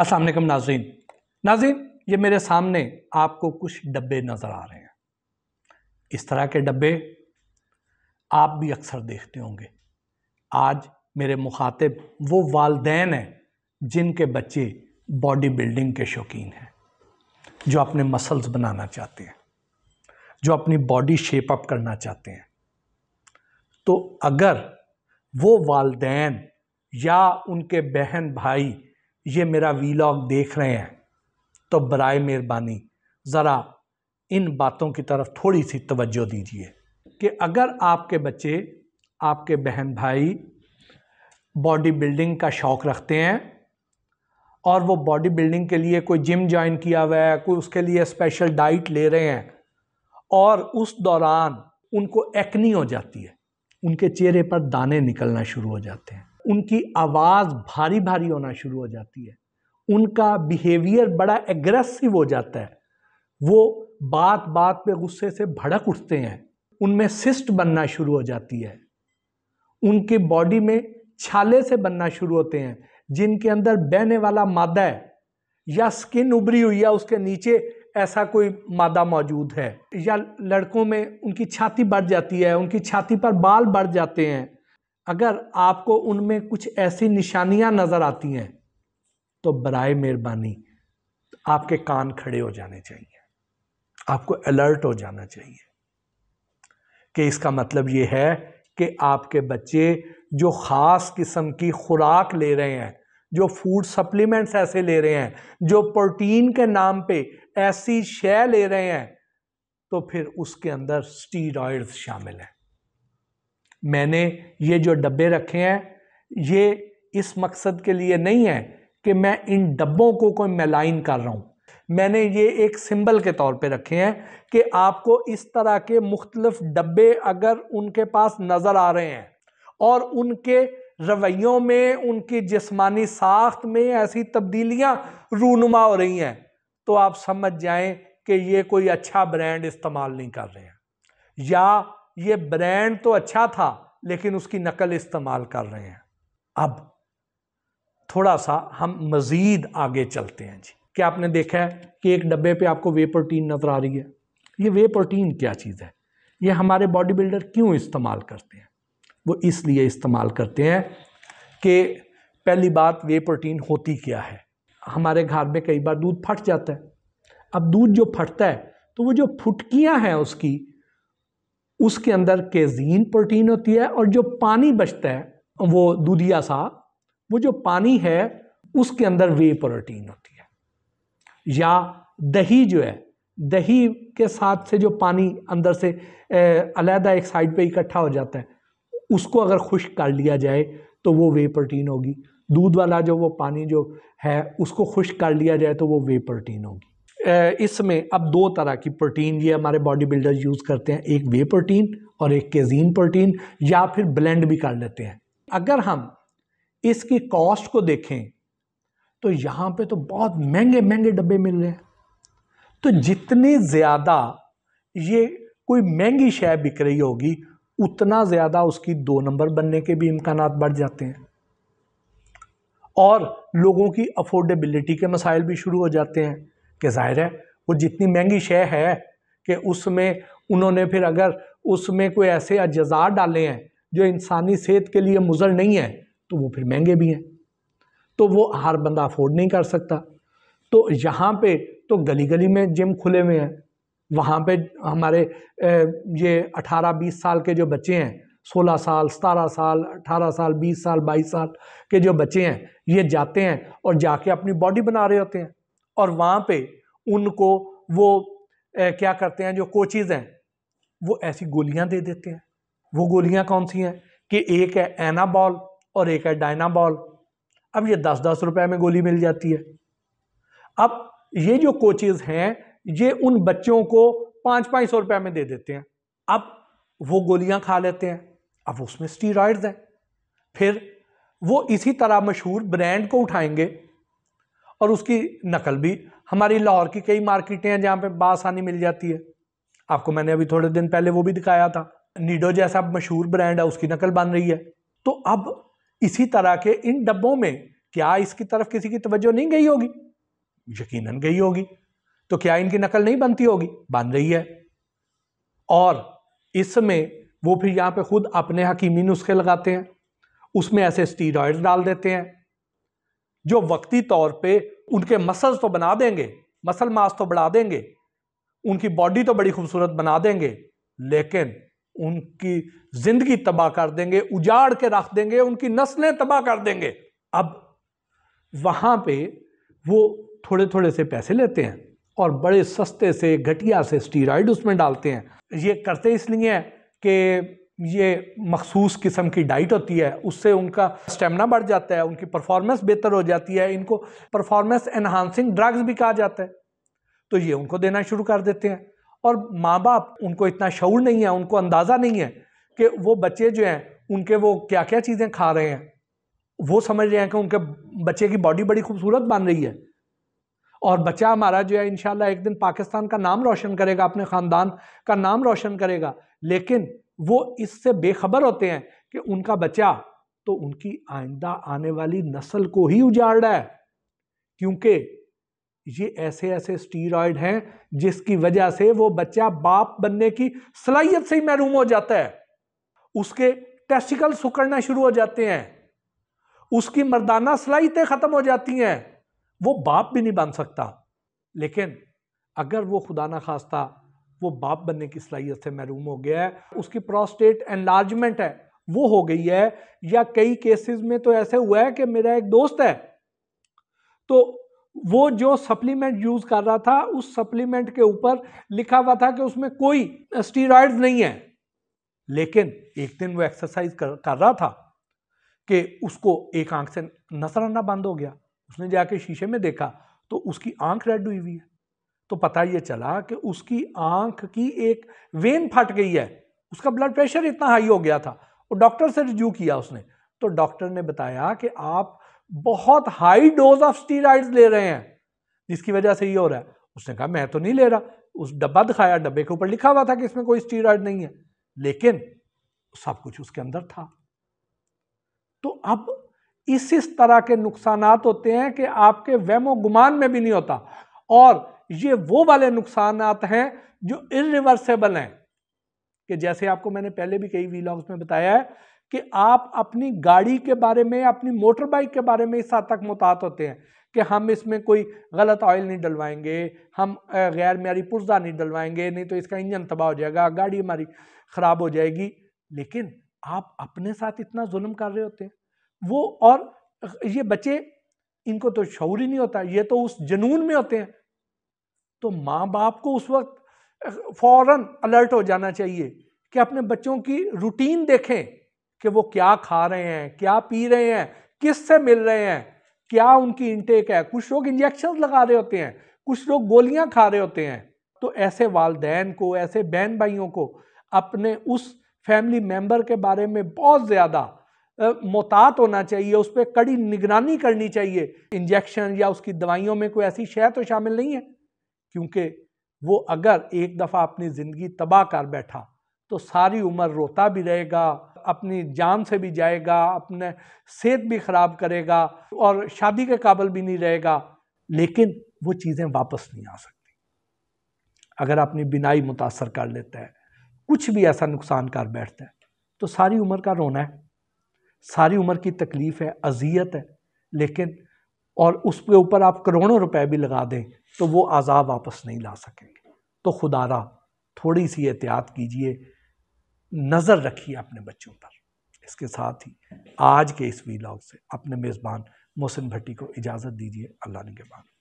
असलम नाजीन नाजीन ये मेरे सामने आपको कुछ डब्बे नज़र आ रहे हैं इस तरह के डब्बे आप भी अक्सर देखते होंगे आज मेरे मुखातिब वो वालदेन हैं जिनके बच्चे बॉडी बिल्डिंग के शौकीन हैं जो अपने मसल्स बनाना चाहते हैं जो अपनी बॉडी शेप अप करना चाहते हैं तो अगर वो वालदेन या उनके बहन भाई ये मेरा वीलॉग देख रहे हैं तो बरए मेहरबानी ज़रा इन बातों की तरफ थोड़ी सी तवज्जो दीजिए कि अगर आपके बच्चे आपके बहन भाई बॉडी बिल्डिंग का शौक़ रखते हैं और वो बॉडी बिल्डिंग के लिए कोई जिम ज्वाइन किया हुआ है कोई उसके लिए स्पेशल डाइट ले रहे हैं और उस दौरान उनको एक्नी हो जाती है उनके चेहरे पर दाने निकलना शुरू हो जाते हैं उनकी आवाज़ भारी भारी होना शुरू हो जाती है उनका बिहेवियर बड़ा एग्रेसिव हो जाता है वो बात बात पे गुस्से से भड़क उठते हैं उनमें सिस्ट बनना शुरू हो जाती है उनके बॉडी में छाले से बनना शुरू होते हैं जिनके अंदर बहने वाला मादा है या स्किन उभरी हुई है उसके नीचे ऐसा कोई मादा मौजूद है या लड़कों में उनकी छाती बढ़ जाती है उनकी छाती पर बाल बढ़ जाते हैं अगर आपको उनमें कुछ ऐसी निशानियां नज़र आती हैं तो बराए मेहरबानी आपके कान खड़े हो जाने चाहिए आपको अलर्ट हो जाना चाहिए कि इसका मतलब ये है कि आपके बच्चे जो ख़ास किस्म की खुराक ले रहे हैं जो फूड सप्लीमेंट्स ऐसे ले रहे हैं जो प्रोटीन के नाम पे ऐसी शय ले रहे हैं तो फिर उसके अंदर स्टीरॉयड्स शामिल हैं मैंने ये जो डब्बे रखे हैं ये इस मकसद के लिए नहीं है कि मैं इन डब्बों को कोई मेलाइन कर रहा हूँ मैंने ये एक सिंबल के तौर पे रखे हैं कि आपको इस तरह के मुख्तलफ डब्बे अगर उनके पास नज़र आ रहे हैं और उनके रवैयों में उनकी जिस्मानी साख्त में ऐसी तब्दीलियाँ रूनुमा हो रही हैं तो आप समझ जाएँ कि ये कोई अच्छा ब्रांड इस्तेमाल नहीं कर रहे हैं या ये ब्रांड तो अच्छा था लेकिन उसकी नकल इस्तेमाल कर रहे हैं अब थोड़ा सा हम मज़ीद आगे चलते हैं जी क्या आपने देखा है कि एक डब्बे पे आपको वे प्रोटीन नज़र आ रही है ये वे प्रोटीन क्या चीज़ है ये हमारे बॉडी बिल्डर क्यों इस्तेमाल करते हैं वो इसलिए इस्तेमाल करते हैं कि पहली बात वे प्रोटीन होती क्या है हमारे घर में कई बार दूध फट जाता है अब दूध जो फटता है तो वो जो फुटकियाँ हैं उसकी उसके अंदर केजीन प्रोटीन होती है और जो पानी बचता है वो दूधिया सा वो जो पानी है उसके अंदर वे प्रोटीन होती है या दही जो है दही के साथ से जो पानी अंदर से अलहदा एक साइड पे इकट्ठा हो जाता है उसको अगर खुश्क कर लिया जाए तो वो वे प्रोटीन होगी दूध वाला जो वो पानी जो है उसको खुश्क कर लिया जाए तो वो वे प्रोटीन होगी इसमें अब दो तरह की प्रोटीन ये हमारे बॉडी बिल्डर यूज़ करते हैं एक वे प्रोटीन और एक केजीन प्रोटीन या फिर ब्लेंड भी कर लेते हैं अगर हम इसकी कॉस्ट को देखें तो यहाँ पे तो बहुत महंगे महंगे डब्बे मिल रहे हैं तो जितनी ज़्यादा ये कोई महंगी शय बिक रही होगी उतना ज़्यादा उसकी दो नंबर बनने के भी इम्कान बढ़ जाते हैं और लोगों की अफोर्डेबिलिटी के मसाइल भी शुरू हो जाते हैं कि जाहिर है वो जितनी महंगी शय है कि उसमें उन्होंने फिर अगर उसमें कोई ऐसे अज्जा डाले हैं जो इंसानी सेहत के लिए मुजर नहीं है तो वो फिर महंगे भी हैं तो वो हर बंदा अफोर्ड नहीं कर सकता तो यहाँ पे तो गली गली में जिम खुले हुए हैं वहाँ पे हमारे ये 18-20 साल के जो बच्चे हैं 16 साल सतारह साल 18 साल 20 साल 22 साल के जो बच्चे हैं ये जाते हैं और जाके अपनी बॉडी बना रहे होते हैं और वहाँ पे उनको वो ए, क्या करते हैं जो कोचिज़ हैं वो ऐसी गोलियाँ दे देते हैं वो गोलियाँ कौन सी हैं कि एक है एना बॉल और एक है डायना बॉल अब ये दस दस रुपए में गोली मिल जाती है अब ये जो कोचेज़ हैं ये उन बच्चों को पाँच पाँच सौ रुपये में दे देते हैं अब वो गोलियाँ खा लेते हैं अब उसमें स्टीरॉयड्स हैं फिर वो इसी तरह मशहूर ब्रांड को उठाएंगे और उसकी नकल भी हमारी लाहौर की कई मार्केटें हैं जहाँ पे बासानी मिल जाती है आपको मैंने अभी थोड़े दिन पहले वो भी दिखाया था नीडो जैसा मशहूर ब्रांड है उसकी नकल बन रही है तो अब इसी तरह के इन डब्बों में क्या इसकी तरफ किसी की तवज्जो नहीं गई होगी यकीनन गई होगी तो क्या इनकी नकल नहीं बनती होगी बन रही है और इसमें वो फिर यहाँ पे खुद अपने हकीमी नुस्खे लगाते हैं उसमें ऐसे स्टीरॉयड्स डाल देते हैं जो वक्ती तौर पे उनके मसल्स तो बना देंगे मसल मास तो बढ़ा देंगे उनकी बॉडी तो बड़ी खूबसूरत बना देंगे लेकिन उनकी ज़िंदगी तबाह कर देंगे उजाड़ के रख देंगे उनकी नस्लें तबाह कर देंगे अब वहाँ पे वो थोड़े थोड़े से पैसे लेते हैं और बड़े सस्ते से घटिया से स्टीराइड उसमें डालते हैं ये करते इसलिए हैं कि ये मखसूस किस्म की डाइट होती है उससे उनका स्टेमिना बढ़ जाता है उनकी परफॉर्मेंस बेहतर हो जाती है इनको परफॉर्मेंस एनहांसिंग ड्रग्स भी कहा जाता है तो ये उनको देना शुरू कर देते हैं और माँ बाप उनको इतना शौर नहीं है उनको अंदाज़ा नहीं है कि वो बच्चे जो हैं उनके वो क्या क्या चीज़ें खा रहे हैं वो समझ रहे हैं कि उनके बच्चे की बॉडी बड़ी खूबसूरत बन रही है और बच्चा हमारा जो है इन एक दिन पाकिस्तान का नाम रोशन करेगा अपने ख़ानदान का नाम रोशन करेगा लेकिन वो इससे बेखबर होते हैं कि उनका बच्चा तो उनकी आइंदा आने वाली नस्ल को ही उजाड़ रहा है क्योंकि ये ऐसे ऐसे स्टीरॉयड हैं जिसकी वजह से वो बच्चा बाप बनने की सलाहियत से ही महरूम हो जाता है उसके टेस्टिकल सुकड़ना शुरू हो जाते हैं उसकी मर्दाना सलाहियतें ख़त्म हो जाती हैं वो बाप भी नहीं बन सकता लेकिन अगर वो खुदा न खास्ता वो बाप बनने की सलाहियत से महरूम हो गया है उसकी प्रोस्टेट एनलार्जमेंट है वो हो गई है या कई केसेस में तो ऐसे हुआ है कि मेरा एक दोस्त है तो वो जो सप्लीमेंट यूज़ कर रहा था उस सप्लीमेंट के ऊपर लिखा हुआ था कि उसमें कोई स्टीरॉयड नहीं है लेकिन एक दिन वो एक्सरसाइज कर, कर रहा था कि उसको एक आंख से नजर आना बंद हो गया उसने जाके शीशे में देखा तो उसकी आंख रेड हुई हुई है तो पता ये चला कि उसकी आंख की एक वेन फट गई है उसका ब्लड प्रेशर इतना हाई हो गया था और डॉक्टर से रिज्यू किया उसने तो डॉक्टर ने बताया कि आप बहुत हाई डोज ऑफ स्टीराइड्स ले रहे हैं जिसकी वजह से ये हो रहा है उसने कहा मैं तो नहीं ले रहा उस डब्बा दिखाया डब्बे के ऊपर लिखा हुआ था कि इसमें कोई स्टीराइड नहीं है लेकिन सब कुछ उसके अंदर था तो अब इस इस तरह के नुकसान होते हैं कि आपके वहमो गुमान में भी नहीं होता और ये वो वाले नुकसान हैं जो इरिवर्सेबल हैं कि जैसे आपको मैंने पहले भी कई वीलॉग्स में बताया है कि आप अपनी गाड़ी के बारे में अपनी मोटर बाइक के बारे में इस हद तक मुतात होते हैं कि हम इसमें कोई गलत ऑयल नहीं डलवाएंगे हम गैर मेरी पुर्जा नहीं डलवाएंगे नहीं तो इसका इंजन तबाह हो जाएगा गाड़ी हमारी ख़राब हो जाएगी लेकिन आप अपने साथ इतना जुल्म कर रहे होते हैं वो और ये बच्चे इनको तो शौर ही नहीं होता ये तो उस जुनून में होते हैं तो माँ बाप को उस वक्त फौरन अलर्ट हो जाना चाहिए कि अपने बच्चों की रूटीन देखें कि वो क्या खा रहे हैं क्या पी रहे हैं किस से मिल रहे हैं क्या उनकी इनटेक है कुछ लोग इंजेक्शन लगा रहे होते हैं कुछ लोग गोलियां खा रहे होते हैं तो ऐसे वालदेन को ऐसे बहन भाइयों को अपने उस फैमिली मेम्बर के बारे में बहुत ज़्यादा मोहतात होना चाहिए उस पर कड़ी निगरानी करनी चाहिए इंजेक्शन या उसकी दवाइयों में कोई ऐसी शय तो शामिल नहीं है क्योंकि वो अगर एक दफ़ा अपनी ज़िंदगी तबाह कर बैठा तो सारी उम्र रोता भी रहेगा अपनी जान से भी जाएगा अपने सेहत भी ख़राब करेगा और शादी के काबल भी नहीं रहेगा लेकिन वो चीज़ें वापस नहीं आ सकती अगर अपनी बिनाई मुतासर कर लेता है कुछ भी ऐसा नुकसान कर बैठता है तो सारी उम्र का रोना है सारी उम्र की तकलीफ़ है अजियत है लेकिन और उसके ऊपर आप करोड़ों रुपए भी लगा दें तो वो आज़ाब वापस नहीं ला सकेंगे तो खुदारा थोड़ी सी एहतियात कीजिए नज़र रखिए अपने बच्चों पर इसके साथ ही आज के इस वीलॉग से अपने मेज़बान मोहसिन भट्टी को इजाज़त दीजिए अल्लाह ने के बाद